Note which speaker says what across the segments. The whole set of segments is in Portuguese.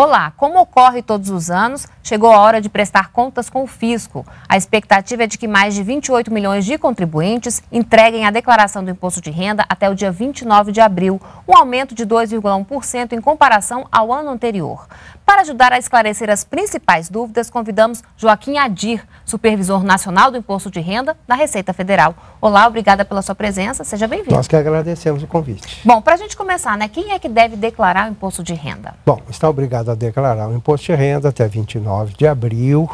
Speaker 1: Olá, como ocorre todos os anos, chegou a hora de prestar contas com o fisco. A expectativa é de que mais de 28 milhões de contribuintes entreguem a declaração do imposto de renda até o dia 29 de abril, um aumento de 2,1% em comparação ao ano anterior. Para ajudar a esclarecer as principais dúvidas, convidamos Joaquim Adir, Supervisor Nacional do Imposto de Renda da Receita Federal. Olá, obrigada pela sua presença, seja bem-vindo. Nós
Speaker 2: que agradecemos o convite.
Speaker 1: Bom, para a gente começar, né, quem é que deve declarar o Imposto de Renda?
Speaker 2: Bom, está obrigado a declarar o Imposto de Renda até 29 de abril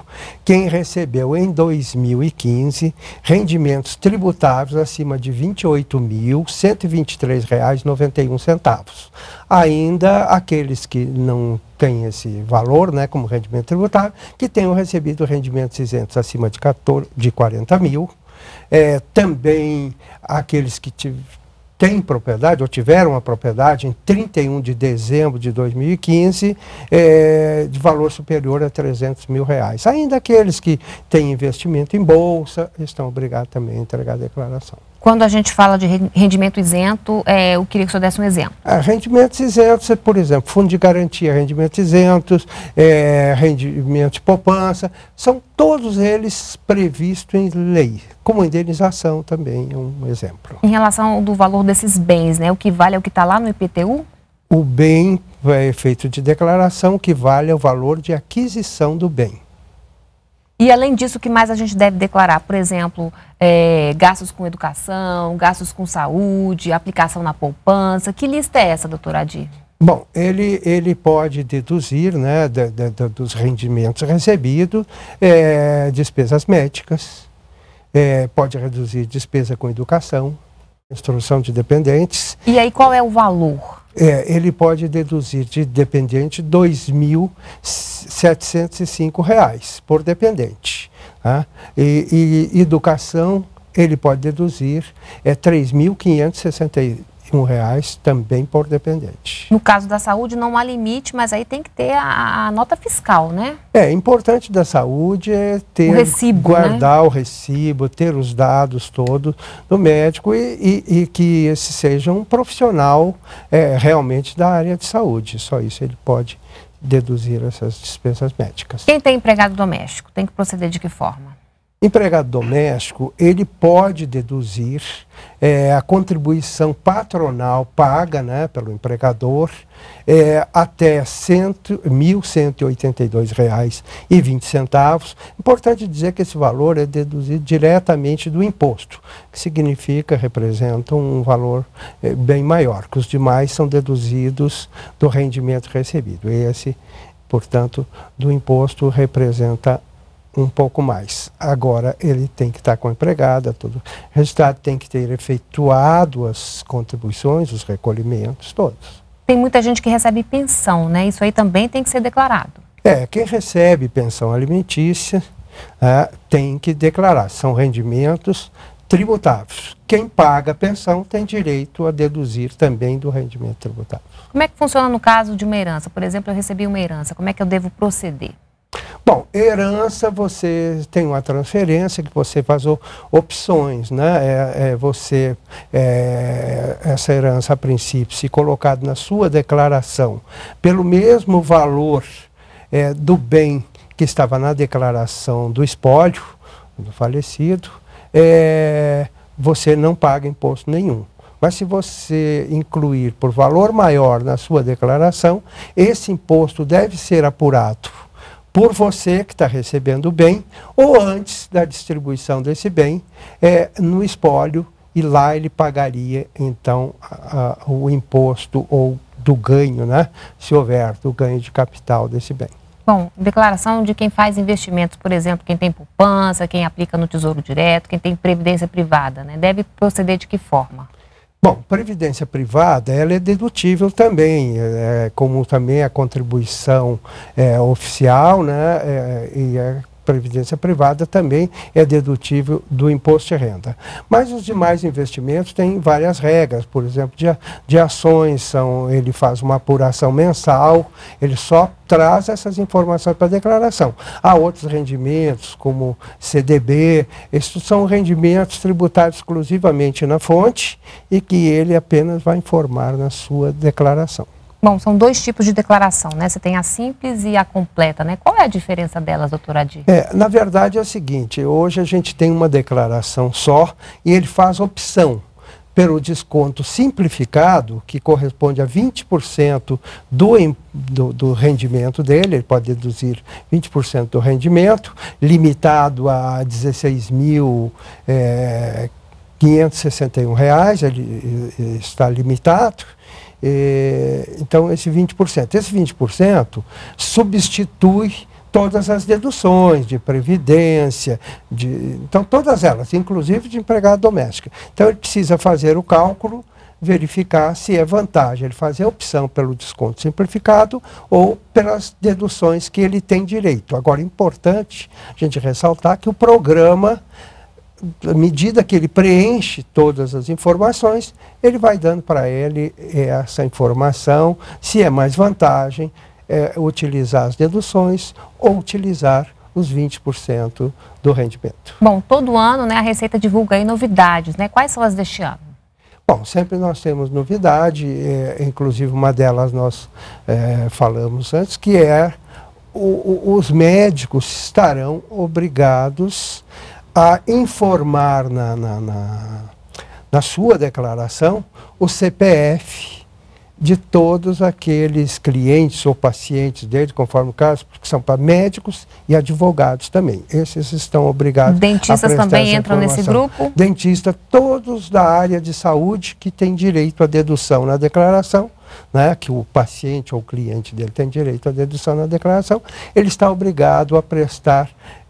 Speaker 2: quem recebeu em 2015 rendimentos tributáveis acima de R$ 28.123,91. Ainda aqueles que não tem esse valor né, como rendimento tributável, que tenham recebido rendimentos isentos acima de, 14, de 40 mil. É, também aqueles que têm propriedade ou tiveram a propriedade em 31 de dezembro de 2015 é, de valor superior a 300 mil reais. Ainda aqueles que têm investimento em bolsa estão obrigados também a entregar a declaração.
Speaker 1: Quando a gente fala de rendimento isento, é, eu queria que o senhor desse um exemplo.
Speaker 2: Ah, rendimentos isentos, é, por exemplo, fundo de garantia, rendimentos isentos, é, rendimentos de poupança, são todos eles previstos em lei, como indenização também é um exemplo.
Speaker 1: Em relação do valor desses bens, né, o que vale é o que está lá no IPTU?
Speaker 2: O bem é feito de declaração que vale é o valor de aquisição do bem.
Speaker 1: E além disso, o que mais a gente deve declarar? Por exemplo, é, gastos com educação, gastos com saúde, aplicação na poupança. Que lista é essa, doutor Adir?
Speaker 2: Bom, ele, ele pode deduzir né, dos rendimentos recebidos é, despesas médicas, é, pode reduzir despesa com educação, instrução de dependentes.
Speaker 1: E aí qual é o valor?
Speaker 2: É, ele pode deduzir de dependente R$ 2.705 por dependente. Tá? E, e, educação, ele pode deduzir é R$ 3.560 mil reais também por dependente. No
Speaker 1: caso da saúde não há limite, mas aí tem que ter a, a nota fiscal, né?
Speaker 2: É, importante da saúde é ter... O recibo, né? Guardar né? o recibo, ter os dados todos do médico e, e, e que esse seja um profissional é, realmente da área de saúde. Só isso ele pode deduzir essas despesas médicas.
Speaker 1: Quem tem empregado doméstico tem que proceder de que forma?
Speaker 2: empregado doméstico ele pode deduzir é, a contribuição patronal paga né, pelo empregador é, até cento, R$ 1.182,20. Importante dizer que esse valor é deduzido diretamente do imposto, que significa, representa um valor é, bem maior, que os demais são deduzidos do rendimento recebido. Esse, portanto, do imposto representa um pouco mais. Agora ele tem que estar com a empregada, tudo. O resultado tem que ter efetuado as contribuições, os recolhimentos todos.
Speaker 1: Tem muita gente que recebe pensão, né? Isso aí também tem que ser declarado.
Speaker 2: É, quem recebe pensão alimentícia é, tem que declarar. São rendimentos tributáveis. Quem paga a pensão tem direito a deduzir também do rendimento tributável.
Speaker 1: Como é que funciona no caso de uma herança? Por exemplo, eu recebi uma herança, como é que eu devo proceder?
Speaker 2: Bom, herança você tem uma transferência que você faz opções, né? É, é você é, essa herança a princípio, se colocado na sua declaração pelo mesmo valor é, do bem que estava na declaração do espólio do falecido, é, você não paga imposto nenhum. Mas se você incluir por valor maior na sua declaração, esse imposto deve ser apurado por você que está recebendo o bem, ou antes da distribuição desse bem, é, no espólio, e lá ele pagaria então a, a, o imposto ou do ganho, né? se houver do ganho de capital desse bem.
Speaker 1: Bom, declaração de quem faz investimentos, por exemplo, quem tem poupança, quem aplica no Tesouro Direto, quem tem previdência privada, né? deve proceder de que forma?
Speaker 2: Bom, previdência privada ela é dedutível também, é, é, como também a contribuição é, oficial né, é, e a é previdência privada também é dedutível do imposto de renda. Mas os demais investimentos têm várias regras, por exemplo, de, de ações, são, ele faz uma apuração mensal, ele só traz essas informações para a declaração. Há outros rendimentos, como CDB, esses são rendimentos tributados exclusivamente na fonte e que ele apenas vai informar na sua declaração. Bom, são dois tipos de
Speaker 1: declaração, né? Você tem a simples e a completa, né? Qual é a diferença delas, doutor Adi?
Speaker 2: É, na verdade é o seguinte, hoje a gente tem uma declaração só e ele faz opção pelo desconto simplificado, que corresponde a 20% do, do, do rendimento dele, ele pode deduzir 20% do rendimento, limitado a 16 mil... É, R$ 561, reais, ele eh, está limitado, é, então, esse 20%. Esse 20% substitui todas as deduções de previdência, de, então todas elas, inclusive de empregada doméstica. Então ele precisa fazer o cálculo, verificar se é vantagem ele fazer a opção pelo desconto simplificado ou pelas deduções que ele tem direito. Agora, é importante a gente ressaltar que o programa à medida que ele preenche todas as informações, ele vai dando para ele é, essa informação, se é mais vantagem é, utilizar as deduções ou utilizar os 20% do rendimento.
Speaker 1: Bom, todo ano né, a Receita divulga aí novidades, né? Quais são as deste ano?
Speaker 2: Bom, sempre nós temos novidade, é, inclusive uma delas nós é, falamos antes, que é o, o, os médicos estarão obrigados a informar na, na, na, na sua declaração o CPF de todos aqueles clientes ou pacientes dele, conforme o caso, porque são para médicos e advogados também. Esses estão obrigados. Dentistas a também entram nesse grupo? Dentista, todos da área de saúde que tem direito à dedução na declaração, né, que o paciente ou o cliente dele tem direito à dedução na declaração, ele está obrigado a prestar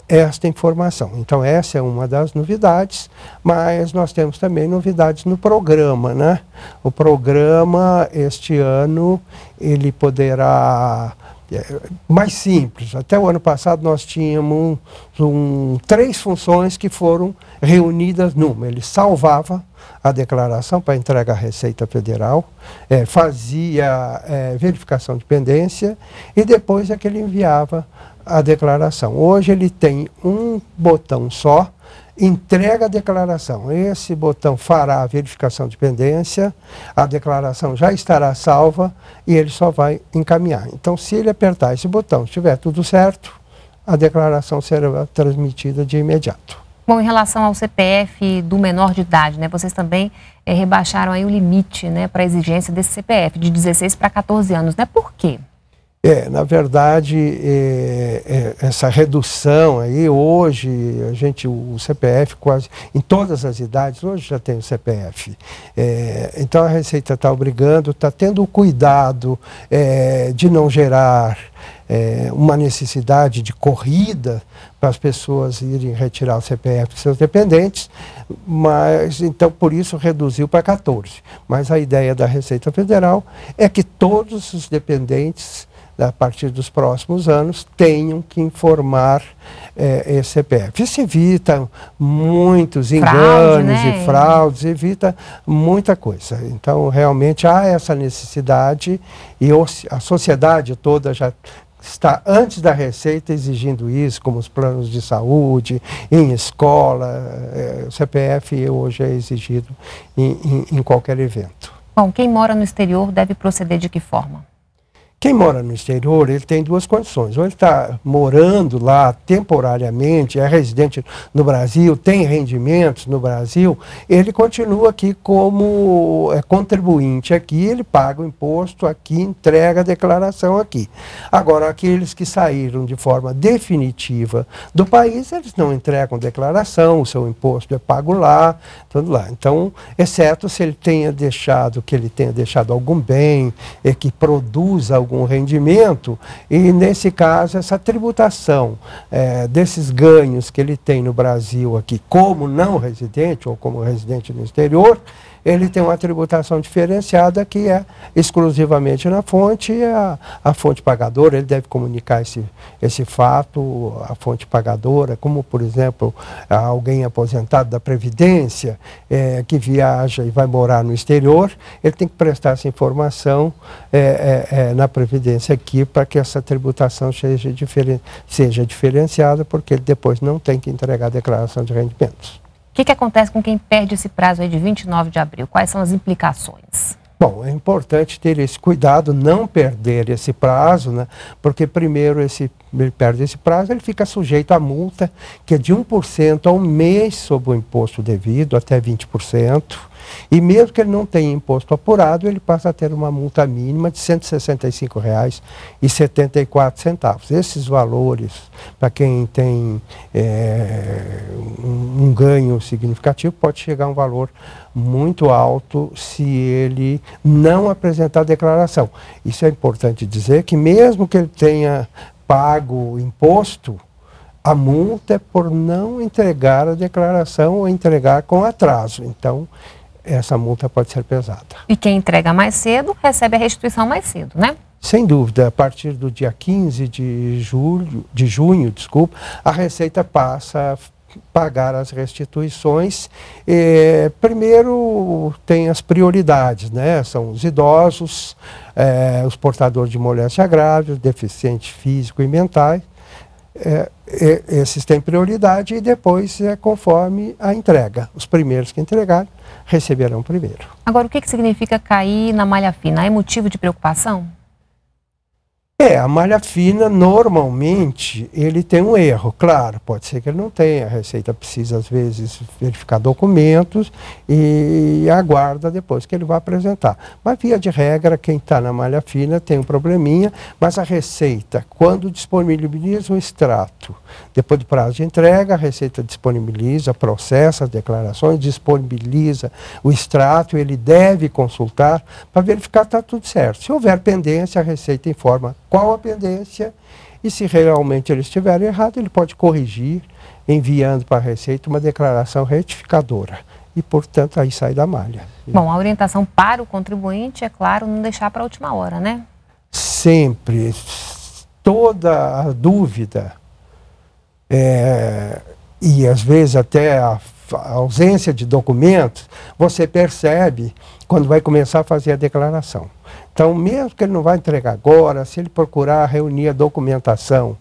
Speaker 2: esta informação. Então, essa é uma das novidades, mas nós temos também novidades no programa, né? O programa, este ano, ele poderá é, mais simples. Até o ano passado nós tínhamos um, três funções que foram reunidas numa. Ele salvava a declaração para entrega à Receita Federal, é, fazia é, verificação de pendência e depois é que ele enviava a declaração. Hoje ele tem um botão só entrega a declaração. Esse botão fará a verificação de pendência, a declaração já estará salva e ele só vai encaminhar. Então, se ele apertar esse botão, estiver tudo certo, a declaração será transmitida de imediato.
Speaker 1: Bom, em relação ao CPF do menor de idade, né, vocês também é, rebaixaram aí o limite né, para a exigência desse CPF de 16 para 14 anos. Né? Por quê?
Speaker 2: É, na verdade, é, é, essa redução aí, hoje, a gente, o CPF quase, em todas as idades, hoje já tem o CPF. É, então a Receita está obrigando, está tendo o cuidado é, de não gerar é, uma necessidade de corrida para as pessoas irem retirar o CPF de seus dependentes, mas então por isso reduziu para 14. Mas a ideia da Receita Federal é que todos os dependentes a partir dos próximos anos, tenham que informar é, esse CPF. Isso evita muitos Fraude, enganos né? e fraudes, evita muita coisa. Então, realmente há essa necessidade e a sociedade toda já está antes da receita exigindo isso, como os planos de saúde, em escola, é, o CPF hoje é exigido em, em, em qualquer evento.
Speaker 1: Bom, quem mora no exterior deve proceder de que forma?
Speaker 2: Quem mora no exterior, ele tem duas condições. Ou ele está morando lá temporariamente, é residente no Brasil, tem rendimentos no Brasil, ele continua aqui como é, contribuinte aqui, ele paga o imposto aqui, entrega a declaração aqui. Agora, aqueles que saíram de forma definitiva do país, eles não entregam declaração, o seu imposto é pago lá, tudo lá. Então, exceto se ele tenha deixado, que ele tenha deixado algum bem, é, que produza algum algum rendimento, e nesse caso, essa tributação é, desses ganhos que ele tem no Brasil aqui como não residente ou como residente no exterior, ele tem uma tributação diferenciada que é exclusivamente na fonte, a, a fonte pagadora, ele deve comunicar esse, esse fato à fonte pagadora, como, por exemplo, alguém aposentado da Previdência é, que viaja e vai morar no exterior, ele tem que prestar essa informação é, é, é, na Previdência aqui para que essa tributação seja, diferen seja diferenciada, porque ele depois não tem que entregar a declaração de rendimentos
Speaker 1: que, que acontece com quem perde esse prazo de 29 de abril? Quais são as implicações?
Speaker 2: Bom, é importante ter esse cuidado, não perder esse prazo, né? porque primeiro esse, ele perde esse prazo, ele fica sujeito à multa, que é de 1% ao mês sobre o imposto devido, até 20%. E mesmo que ele não tenha imposto apurado, ele passa a ter uma multa mínima de R$ 165,74. Esses valores, para quem tem é, um, um ganho significativo, pode chegar a um valor muito alto se ele não apresentar declaração. Isso é importante dizer que mesmo que ele tenha pago imposto, a multa é por não entregar a declaração ou entregar com atraso. Então, essa multa pode ser pesada.
Speaker 1: E quem entrega mais cedo recebe a restituição mais cedo,
Speaker 2: né? Sem dúvida, a partir do dia 15 de julho, de junho, desculpa, a Receita passa a pagar as restituições. É, primeiro tem as prioridades, né? São os idosos, é, os portadores de moléstia grave, deficientes físicos e mentais. É, é, esses têm prioridade e depois é conforme a entrega. Os primeiros que entregarem receberão primeiro.
Speaker 1: Agora, o que, que significa cair na malha fina? É motivo de preocupação?
Speaker 2: É, a malha fina normalmente ele tem um erro, claro, pode ser que ele não tenha. A Receita precisa, às vezes, verificar documentos e aguarda depois que ele vai apresentar. Mas, via de regra, quem está na malha fina tem um probleminha, mas a Receita, quando disponibiliza o extrato, depois do prazo de entrega, a Receita disponibiliza, processa as declarações, disponibiliza o extrato, ele deve consultar para verificar se está tudo certo. Se houver pendência, a Receita informa qual a pendência e se realmente ele estiver errado, ele pode corrigir enviando para a Receita uma declaração retificadora. E, portanto, aí sai da malha.
Speaker 1: Bom, a orientação para o contribuinte é, claro, não deixar para a última hora, né?
Speaker 2: Sempre. Toda a dúvida é, e, às vezes, até a a ausência de documentos, você percebe quando vai começar a fazer a declaração. Então, mesmo que ele não vá entregar agora, se ele procurar reunir a documentação,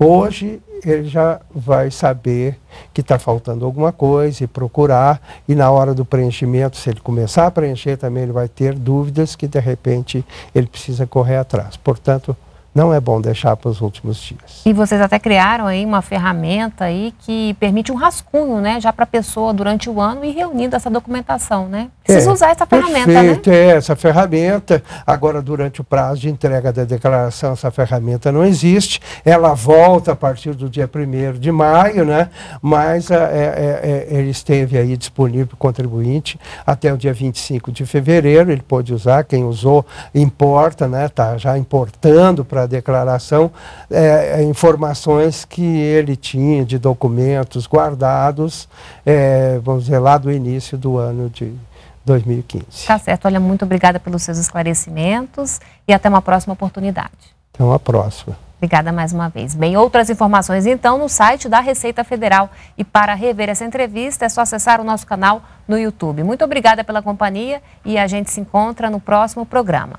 Speaker 2: hoje ele já vai saber que está faltando alguma coisa e procurar. E na hora do preenchimento, se ele começar a preencher também, ele vai ter dúvidas que de repente ele precisa correr atrás. Portanto, não é bom deixar para os últimos dias.
Speaker 1: E vocês até criaram aí uma ferramenta aí que permite um rascunho, né, já para a pessoa durante o ano e reunindo essa documentação, né? Precisa é, usar essa ferramenta, né? perfeito,
Speaker 2: né? É, essa ferramenta. Agora, durante o prazo de entrega da declaração, essa ferramenta não existe. Ela volta a partir do dia 1 de maio, né? Mas é, é, é, é ele esteve aí disponível para o contribuinte até o dia 25 de fevereiro. Ele pode usar, quem usou importa, né? Tá já importando para para a declaração é, é, informações que ele tinha de documentos guardados, é, vamos dizer, lá do início do ano de 2015.
Speaker 1: Tá certo. Olha, muito obrigada pelos seus esclarecimentos e até uma próxima oportunidade.
Speaker 2: Até uma próxima.
Speaker 1: Obrigada mais uma vez. Bem, outras informações então no site da Receita Federal. E para rever essa entrevista é só acessar o nosso canal no YouTube. Muito obrigada pela companhia e a gente se encontra no próximo programa.